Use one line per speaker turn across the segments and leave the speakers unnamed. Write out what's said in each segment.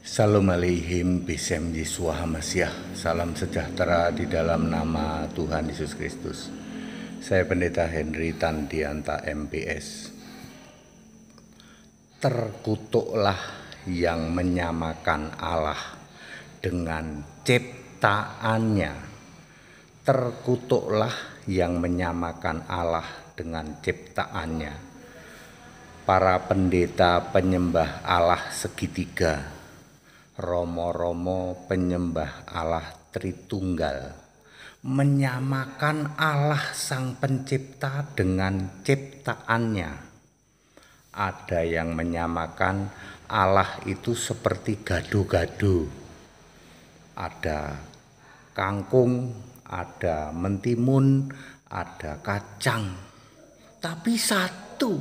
Salam alaihim bisem Yesuah Hamasyah Salam sejahtera di dalam nama Tuhan Yesus Kristus Saya Pendeta Henry Tandianta MPS Terkutuklah yang menyamakan Allah dengan ciptaannya Terkutuklah yang menyamakan Allah dengan ciptaannya Para pendeta penyembah Allah segitiga romo-romo penyembah Allah Tritunggal menyamakan Allah Sang Pencipta dengan ciptaannya. Ada yang menyamakan Allah itu seperti gado-gado. Ada kangkung, ada mentimun, ada kacang. Tapi satu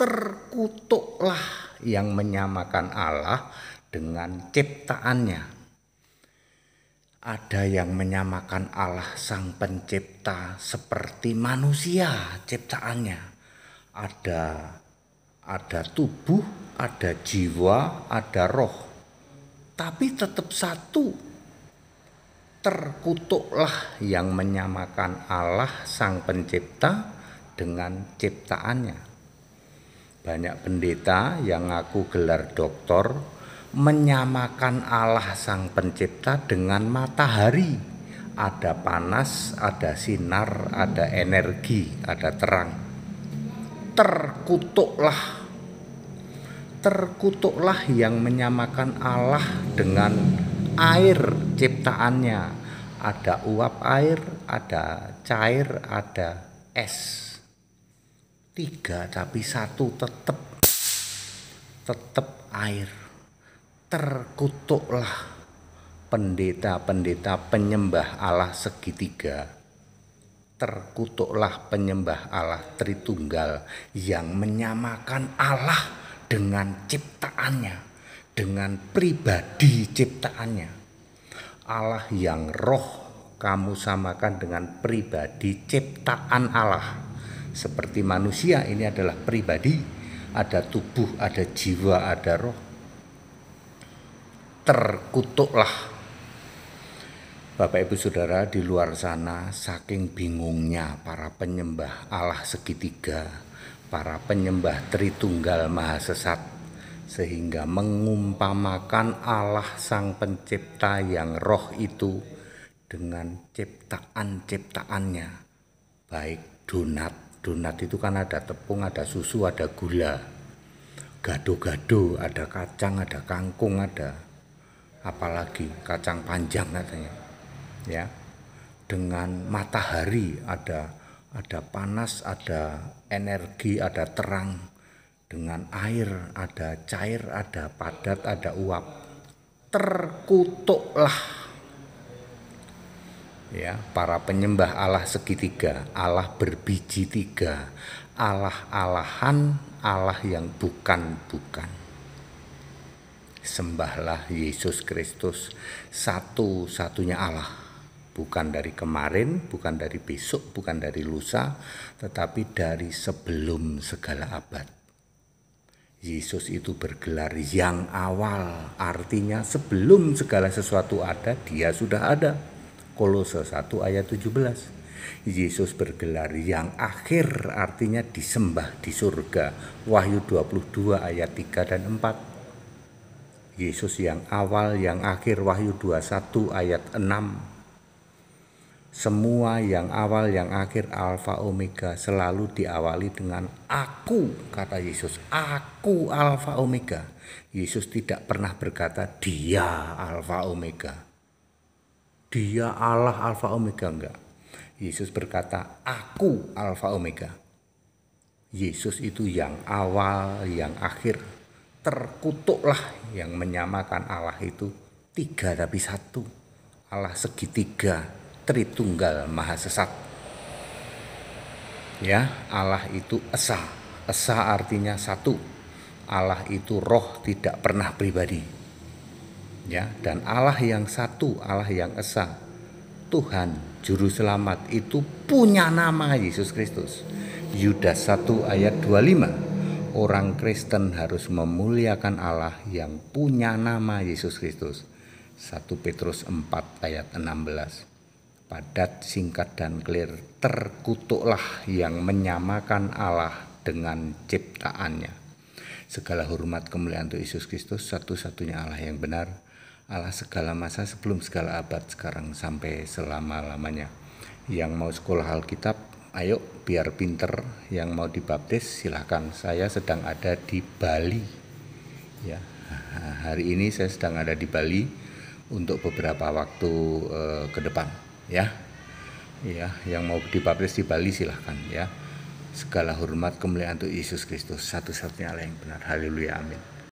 terkutuklah yang menyamakan Allah dengan ciptaannya. Ada yang menyamakan Allah Sang Pencipta seperti manusia ciptaannya. Ada ada tubuh, ada jiwa, ada roh. Tapi tetap satu. Terkutuklah yang menyamakan Allah Sang Pencipta dengan ciptaannya. Banyak pendeta yang aku gelar doktor menyamakan Allah Sang Pencipta dengan matahari. Ada panas, ada sinar, ada energi, ada terang. Terkutuklah, terkutuklah yang menyamakan Allah dengan air ciptaannya. Ada uap air, ada cair, ada es. Tiga tapi satu tetap tetap air terkutuklah pendeta-pendeta penyembah Allah segitiga terkutuklah penyembah Allah Tritunggal yang menyamakan Allah dengan ciptaannya, dengan pribadi ciptaannya. Allah yang roh kamu samakan dengan pribadi ciptaan Allah. Seperti manusia ini adalah pribadi, ada tubuh, ada jiwa, ada roh terkutuklah. Bapak Ibu Saudara di luar sana saking bingungnya para penyembah Allah segitiga, para penyembah Tritunggal Maha Sesat sehingga mengumpamakan Allah Sang Pencipta yang roh itu dengan ciptaan-ciptaannya baik donat donat itu kan ada tepung, ada susu, ada gula gado-gado, ada kacang, ada kangkung, ada apalagi kacang panjang katanya ya dengan matahari ada ada panas ada energi ada terang dengan air ada cair ada padat ada uap terkutuklah ya para penyembah Allah segitiga Allah berbiji tiga Allah alahan Allah yang bukan bukan sembahlah Yesus Kristus satu-satunya Allah bukan dari kemarin, bukan dari besok, bukan dari lusa, tetapi dari sebelum segala abad. Yesus itu bergelar yang awal, artinya sebelum segala sesuatu ada, dia sudah ada. Kolose 1 ayat 17. Yesus bergelar yang akhir, artinya disembah di surga. Wahyu 22 ayat 3 dan 4 Yesus yang awal, yang akhir, Wahyu 21 ayat 6. Semua yang awal, yang akhir, Alfa Omega selalu diawali dengan aku, kata Yesus. Aku Alfa Omega. Yesus tidak pernah berkata dia Alfa Omega. Dia Allah Alfa Omega enggak. Yesus berkata, "Aku Alfa Omega." Yesus itu yang awal, yang akhir, terkutuklah yang menyamakan Allah itu tiga tapi satu. Allah segitiga, Tritunggal Maha Sesat. Ya, Allah itu esa. Esa artinya satu. Allah itu roh tidak pernah pribadi. Ya, dan Allah yang satu, Allah yang esa, Tuhan juru selamat itu punya nama Yesus Kristus. Yudas 1 ayat 25 orang Kristen harus memuliakan Allah yang punya nama Yesus Kristus. 1 Petrus 4 ayat 16. Padat, singkat dan clear, terkutuklah yang menyamakan Allah dengan ciptaannya. Segala hormat kemuliaan untuk Yesus Kristus, satu-satunya Allah yang benar, Allah segala masa sebelum segala abad sekarang sampai selama-lamanya. Yang mau sekolah Alkitab, ayo biar pinter yang mau dibaptis silahkan saya sedang ada di Bali ya hari ini saya sedang ada di Bali untuk beberapa waktu uh, ke depan ya ya yang mau dibaptis di Bali silahkan ya segala hormat kemuliaan untuk Yesus Kristus satu-satunya Allah yang benar haleluya amin